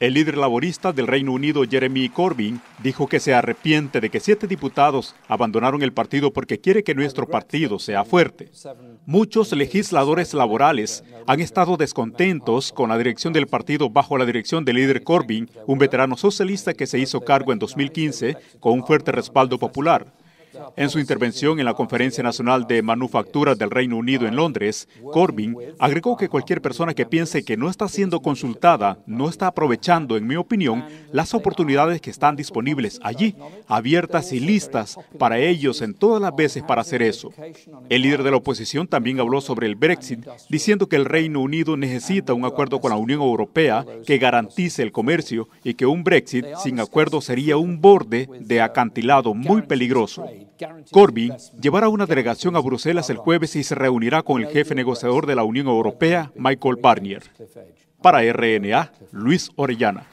El líder laborista del Reino Unido, Jeremy Corbyn, dijo que se arrepiente de que siete diputados abandonaron el partido porque quiere que nuestro partido sea fuerte. Muchos legisladores laborales han estado descontentos con la dirección del partido bajo la dirección del líder Corbyn, un veterano socialista que se hizo cargo en 2015 con un fuerte respaldo popular. En su intervención en la Conferencia Nacional de Manufacturas del Reino Unido en Londres, Corbyn agregó que cualquier persona que piense que no está siendo consultada no está aprovechando, en mi opinión, las oportunidades que están disponibles allí, abiertas y listas para ellos en todas las veces para hacer eso. El líder de la oposición también habló sobre el Brexit, diciendo que el Reino Unido necesita un acuerdo con la Unión Europea que garantice el comercio y que un Brexit sin acuerdo sería un borde de acantilado muy peligroso. Corbyn llevará una delegación a Bruselas el jueves y se reunirá con el jefe negociador de la Unión Europea, Michael Barnier. Para RNA, Luis Orellana.